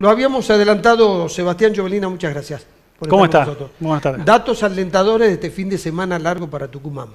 Lo habíamos adelantado, Sebastián Jovelina, muchas gracias. ¿Cómo está? Buenas Datos alentadores de este fin de semana largo para Tucumán.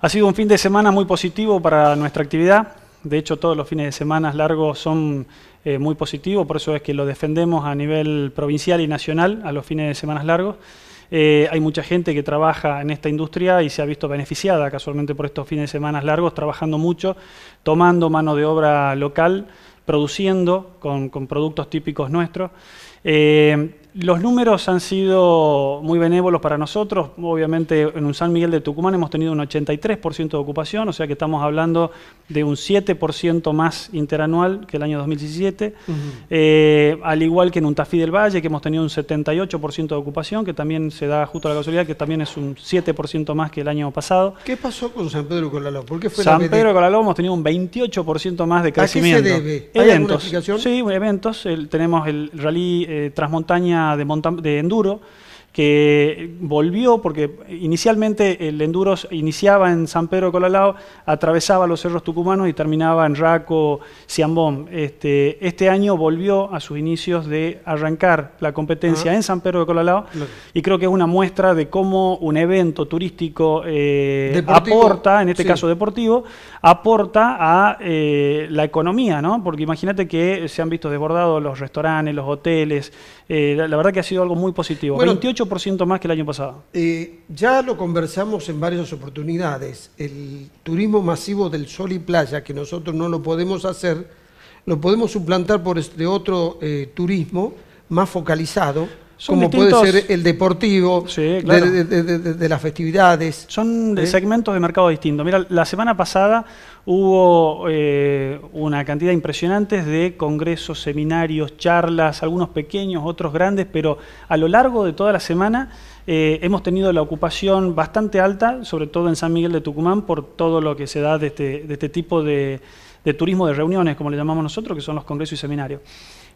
Ha sido un fin de semana muy positivo para nuestra actividad. De hecho, todos los fines de semana largos son eh, muy positivos, por eso es que lo defendemos a nivel provincial y nacional a los fines de semana largos. Eh, hay mucha gente que trabaja en esta industria y se ha visto beneficiada casualmente por estos fines de semana largos, trabajando mucho, tomando mano de obra local, produciendo con, productos típicos nuestros. Eh, los números han sido muy benévolos para nosotros. Obviamente en un San Miguel de Tucumán hemos tenido un 83% de ocupación, o sea que estamos hablando de un 7% más interanual que el año 2017, eh, al igual que en un Tafí del Valle, que hemos tenido un 78% de ocupación, que también se da justo a la casualidad, que también es un 7% más que el año pasado. ¿Qué pasó con San Pedro Colaló? ¿Por qué fue San Pedro Colaló hemos tenido un 28% más de crecimiento. ¿A qué se debe? eventos. Sí, eventos. tenemos el rally eh, Transmontaña de, enduro, que volvió, porque inicialmente el Enduros iniciaba en San Pedro de Colalao, atravesaba los cerros tucumanos y terminaba en Raco, Ciambón. Este, este año volvió a sus inicios de arrancar la competencia en San Pedro de Colalao y creo que es una muestra de cómo un evento turístico eh, aporta, en este caso deportivo, aporta a eh, la economía, ¿no? Porque imagínate que se han visto desbordados los restaurantes, los hoteles, eh, la, verdad que ha sido algo muy positivo. 28 ciento más que el año pasado. Eh, ya lo conversamos en varias oportunidades. El turismo masivo del sol y playa, que nosotros no lo podemos hacer, lo podemos suplantar por este otro eh, turismo más focalizado. como puede ser el deportivo, de, las festividades. Son eh. segmentos de mercado distintos. Mira, la semana pasada hubo eh, una cantidad impresionante de congresos, seminarios, charlas, algunos pequeños, otros grandes, pero a lo largo de toda la semana eh, hemos tenido la ocupación bastante alta, sobre todo en San Miguel de Tucumán, por todo lo que se da este, de este, tipo de, de turismo de reuniones, como le llamamos nosotros, que son los congresos y seminarios.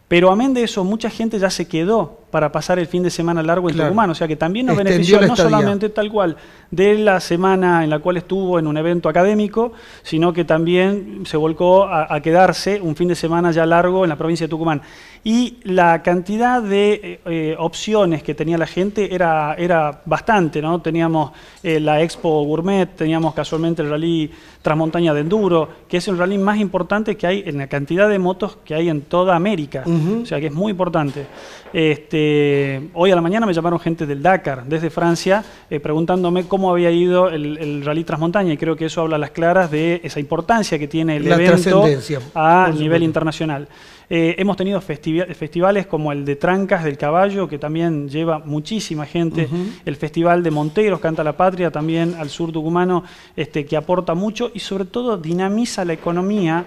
Pero amén de eso, mucha gente ya se quedó para pasar el fin de semana largo en Tucumán. O sea que también nos benefició no solamente tal cual de la semana en la cual estuvo en un evento académico, sino que también se volcó a, quedarse un fin de semana ya largo en la provincia de Tucumán. Y la cantidad de eh, eh, opciones que tenía la gente era, era bastante, ¿no? Teníamos eh, la Expo Gourmet, teníamos casualmente el rally Transmontaña de Enduro, que es el rally más importante que hay en la cantidad de motos que hay en toda América. O sea que es muy importante. Este, eh, hoy a la mañana me llamaron gente del Dakar, desde Francia, eh, preguntándome cómo había ido el, Rally Transmontaña, y creo que eso habla a las claras de esa importancia que tiene el evento a nivel internacional. Eh, hemos tenido festivales como el de Trancas del Caballo, que también lleva muchísima gente, el Festival de Monteros, Canta la Patria, también al sur tucumano, este, que aporta mucho y sobre todo dinamiza la economía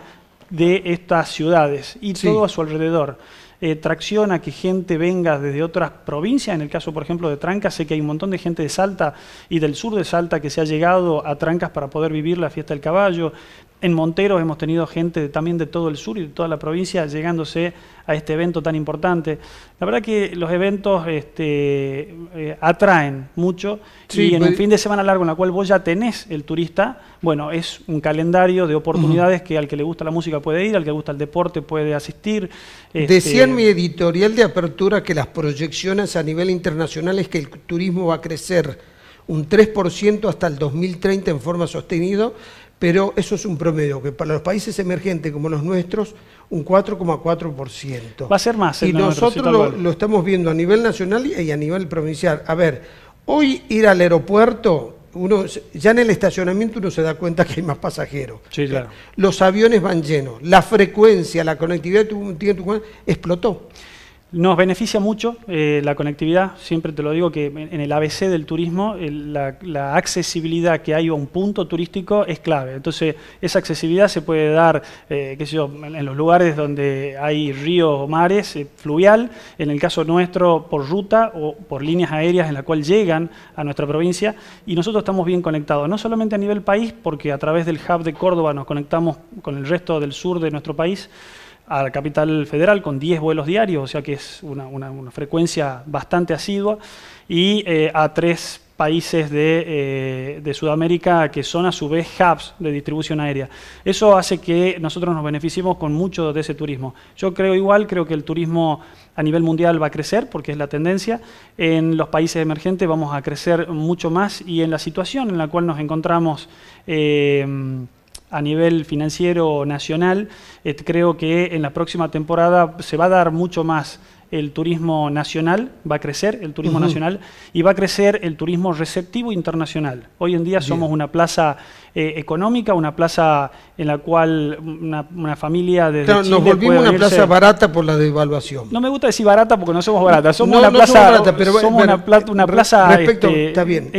de estas ciudades y todo a su alrededor eh, tracciona que gente venga desde otras provincias. En el caso, por ejemplo, de Trancas, sé que hay un montón de gente de Salta y del sur de Salta que se ha llegado a Trancas para poder vivir la fiesta del caballo. En Monteros hemos tenido gente también de todo el sur y de toda la provincia llegándose a este evento tan importante. La verdad que los eventos este, eh, atraen mucho y en un fin de semana largo en la cual vos ya tenés el turista, bueno, es un calendario de oportunidades que al que le gusta la música puede ir, al que le gusta el deporte puede asistir. Este Decía en mi editorial de apertura que las proyecciones a nivel internacional es que el turismo va a crecer un 3% hasta el 2030 en forma sostenida, pero eso es un promedio, que para los países emergentes como los nuestros, un 4,4%. Va a ser más. ¿eh? y nosotros lo, estamos viendo a nivel nacional y a nivel provincial. A ver, hoy ir al aeropuerto, uno ya en el estacionamiento uno se da cuenta que hay más pasajeros. Los aviones van llenos, la frecuencia, la conectividad explotó. Nos beneficia mucho eh, la conectividad, siempre te lo digo que en el ABC del turismo la, accesibilidad que hay a un punto turístico es clave. Entonces esa accesibilidad se puede dar eh, en, los lugares donde hay ríos o mares, eh, fluvial, en el caso nuestro por ruta o por líneas aéreas en la cual llegan a nuestra provincia y nosotros estamos bien conectados, no solamente a nivel país porque a través del hub de Córdoba nos conectamos con el resto del sur de nuestro país, a la capital federal con 10 vuelos diarios, o sea que es una, frecuencia bastante asidua, y eh, a tres países eh, de, Sudamérica que son a su vez hubs de distribución aérea. Eso hace que nosotros nos beneficiemos con mucho de ese turismo. Yo creo igual, creo que el turismo a nivel mundial va a crecer porque es la tendencia. En los países emergentes vamos a crecer mucho más y en la situación en la cual nos encontramos... Eh, a nivel financiero nacional, eh, creo que en la próxima temporada se va a dar mucho más el turismo nacional, va a crecer el turismo nacional y va a crecer el turismo receptivo internacional. Hoy en día somos una plaza eh, económica, una plaza en la cual una, familia de nos volvimos una plaza barata por la devaluación. No me gusta decir barata porque no somos baratas, somos una plaza una, plaza,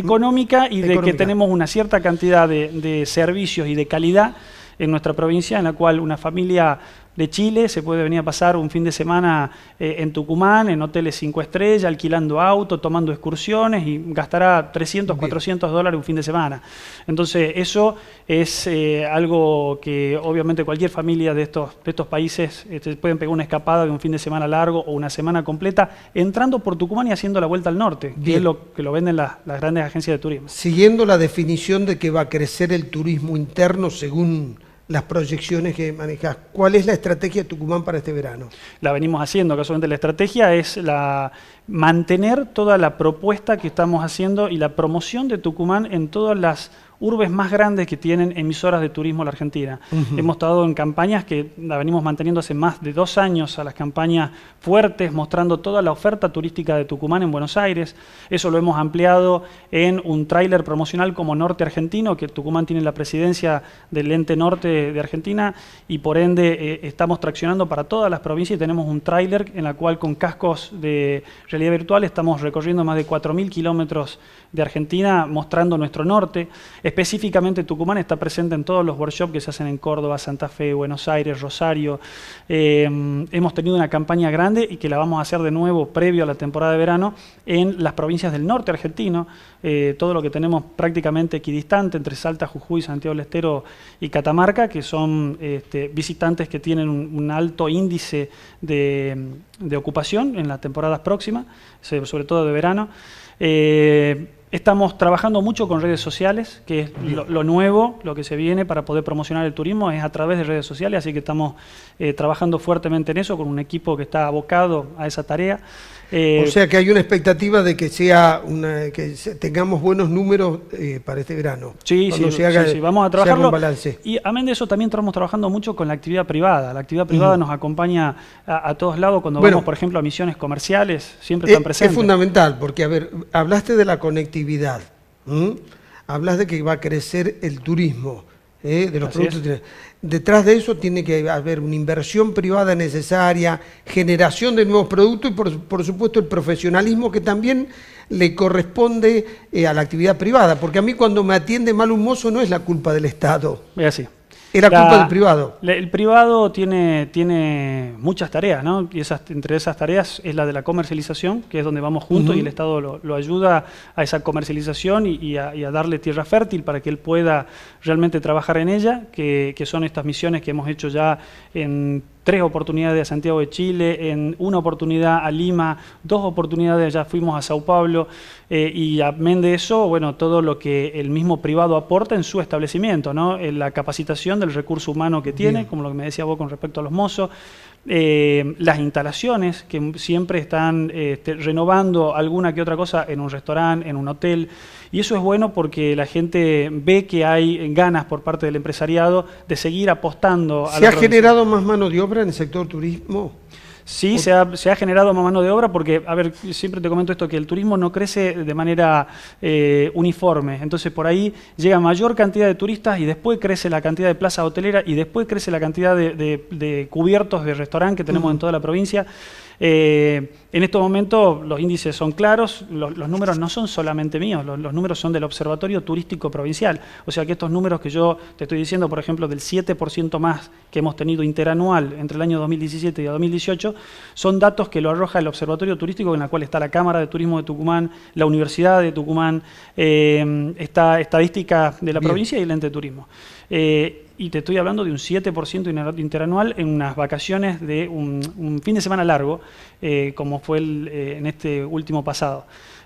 económica y de que tenemos una cierta cantidad de, de servicios y de calidad en nuestra provincia en la cual una familia de Chile, se puede venir a pasar un fin de semana eh, en Tucumán, en hoteles cinco estrellas, alquilando auto, tomando excursiones y gastará 300, 400 dólares un fin de semana. Entonces, eso es eh, algo que obviamente cualquier familia de estos, estos países puede este, pueden pegar una escapada de un fin de semana largo o una semana completa entrando por Tucumán y haciendo la vuelta al norte, que es lo que lo venden las grandes agencias de turismo. Siguiendo la definición de que va a crecer el turismo interno según las proyecciones que manejas. ¿Cuál es la estrategia de Tucumán para este verano? La venimos haciendo, casualmente la estrategia es la, mantener toda la propuesta que estamos haciendo y la promoción de Tucumán en todas las urbes más grandes que tienen emisoras de turismo en la Argentina. Hemos estado en campañas que la venimos manteniendo hace más de dos años, a las campañas fuertes, mostrando toda la oferta turística de Tucumán en Buenos Aires. Eso lo hemos ampliado en un tráiler promocional como Norte Argentino, que Tucumán tiene la presidencia del ente norte de Argentina y por ende eh, estamos traccionando para todas las provincias y tenemos un tráiler en la cual con cascos de realidad virtual estamos recorriendo más de 4.000 kilómetros de Argentina mostrando nuestro norte específicamente Tucumán está presente en todos los workshops que se hacen en Córdoba, Santa Fe, Buenos Aires, Rosario. Eh, hemos tenido una campaña grande y que la vamos a hacer de nuevo previo a la temporada de verano en las provincias del norte argentino, eh, todo lo que tenemos prácticamente equidistante entre Salta, Jujuy, Santiago del Estero y Catamarca, que son este, visitantes que tienen un, alto índice de, ocupación en las temporadas próximas, sobre todo de verano. Eh, Estamos trabajando mucho con redes sociales, que es lo, nuevo, lo que se viene para poder promocionar el turismo, es a través de redes sociales, así que estamos eh, trabajando fuertemente en eso con un equipo que está abocado a esa tarea. Eh, o sea que hay una expectativa de que sea que tengamos buenos números eh, para este verano. Sí, sí, sí, vamos a trabajarlo. balance. Y amén de eso también estamos trabajando mucho con la actividad privada. La actividad privada nos acompaña a, todos lados cuando vamos, por ejemplo, a misiones comerciales, siempre eh, están presentes. Es fundamental, porque a ver, hablaste de la conectividad, hablaste hablas de que va a crecer el turismo. de los productos detrás de eso tiene que haber una inversión privada necesaria, generación de nuevos productos y por, supuesto el profesionalismo que también le corresponde eh, a la actividad privada, porque a mí cuando me atiende mal un mozo no es la culpa del Estado. así. Era culpa del privado. el privado tiene, tiene muchas tareas, ¿no? Y esas, entre esas tareas es la de la comercialización, que es donde vamos juntos y el Estado lo, ayuda a esa comercialización y, a, darle tierra fértil para que él pueda realmente trabajar en ella, que, que son estas misiones que hemos hecho ya en tres oportunidades a Santiago de Chile, en una oportunidad a Lima, dos oportunidades ya fuimos a Sao Paulo eh, y amén de eso, bueno, todo lo que el mismo privado aporta en su establecimiento, ¿no? En la capacitación del recurso humano que tiene, como lo que me decía vos con respecto a los mozos, eh, las instalaciones, que siempre están este, renovando alguna que otra cosa en un restaurante, en un hotel. Y eso es bueno porque la gente ve que hay ganas por parte del empresariado de seguir apostando. ¿Se ha generado más mano de obra en el sector turismo? Sí, se ha, generado más mano de obra porque, a ver, siempre te comento esto, que el turismo no crece de manera eh, uniforme. Entonces, por ahí llega mayor cantidad de turistas y después crece la cantidad de plazas hoteleras y después crece la cantidad de, cubiertos de restaurante que tenemos en toda la provincia. Eh, en estos momentos los índices son claros, los, números no son solamente míos, los, números son del Observatorio Turístico Provincial. O sea que estos números que yo te estoy diciendo, por ejemplo, del 7% más que hemos tenido interanual entre el año 2017 y 2018, son datos que lo arroja el Observatorio Turístico, en la cual está la Cámara de Turismo de Tucumán, la Universidad de Tucumán, eh, estadística de la provincia y el ente turismo. Eh, y te estoy hablando de un 7% interanual en unas vacaciones de un, fin de semana largo, eh, como fue el, eh, en este último pasado.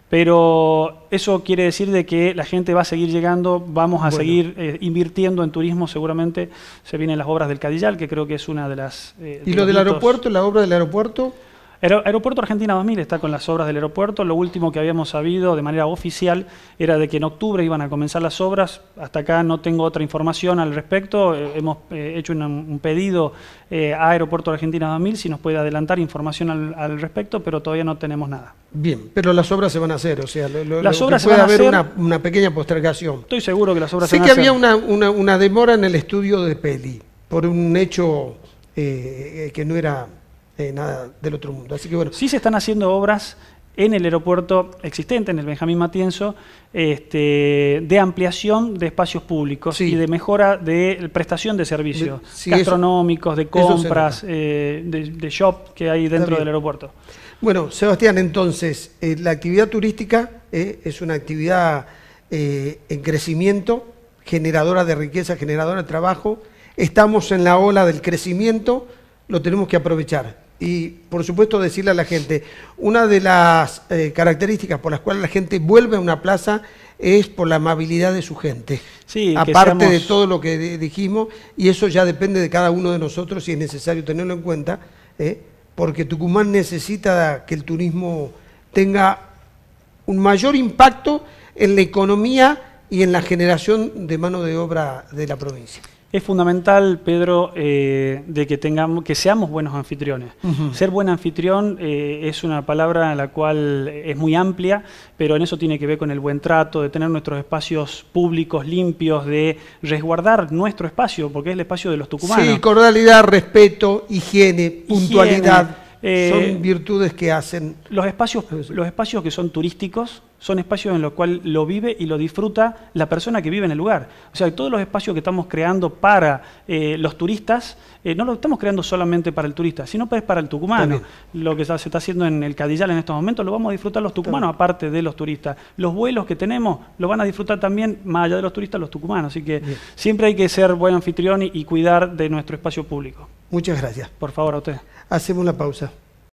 Pero eso quiere decir de que la gente va a seguir llegando, vamos a seguir eh, invirtiendo en turismo, seguramente se vienen las obras del Cadillal, que creo que es una de las... ¿Y lo del aeropuerto, la obra del aeropuerto? aeropuerto Argentina 2000 está con las obras del aeropuerto. Lo último que habíamos sabido de manera oficial era de que en octubre iban a comenzar las obras. Hasta acá no tengo otra información al respecto. Eh, hemos eh, hecho un, pedido eh, a Aeropuerto Argentina 2000 si nos puede adelantar información al, respecto, pero todavía no tenemos nada. Bien, pero las obras se van a hacer, o sea, las obras puede haber una, pequeña postergación. Estoy seguro que las obras se van a hacer. Sé que había una, demora en el estudio de Peli por un hecho que no era nada del otro mundo. Sí se están haciendo obras en el aeropuerto existente, en el Benjamín Matienzo, este, de ampliación de espacios públicos y de mejora de prestación de servicios gastronómicos, de compras, eh, de, shop que hay dentro del aeropuerto. Bueno, Sebastián, entonces, eh, la actividad turística eh, es una actividad en crecimiento, generadora de riqueza, generadora de trabajo. Estamos en la ola del crecimiento, lo tenemos que aprovechar y por supuesto decirle a la gente, una de las eh, características por las cuales la gente vuelve a una plaza es por la amabilidad de su gente. Sí, Aparte de todo lo que dijimos, y eso ya depende de cada uno de nosotros y es necesario tenerlo en cuenta, ¿eh? porque Tucumán necesita que el turismo tenga un mayor impacto en la economía y en la generación de mano de obra de la provincia. Es fundamental, Pedro, eh, de que tengamos, que seamos buenos anfitriones. Ser buen anfitrión eh, es una palabra la cual es muy amplia, pero en eso tiene que ver con el buen trato, de tener nuestros espacios públicos limpios, de resguardar nuestro espacio, porque es el espacio de los tucumanos. Sí, cordialidad, respeto, higiene, puntualidad. Eh, son virtudes que hacen. Los espacios, los espacios que son turísticos son espacios en los cuales lo vive y lo disfruta la persona que vive en el lugar. O sea, todos los espacios que estamos creando para eh, los turistas, eh, no lo estamos creando solamente para el turista, sino para el tucumano. Lo que se está haciendo en el Cadillal en estos momentos lo vamos a disfrutar los tucumanos, aparte de los turistas. Los vuelos que tenemos lo van a disfrutar también, más allá de los turistas, los tucumanos. Así que siempre hay que ser buen anfitrión y, y cuidar de nuestro espacio público. Muchas gracias. Por favor, a usted. Hacemos una pausa.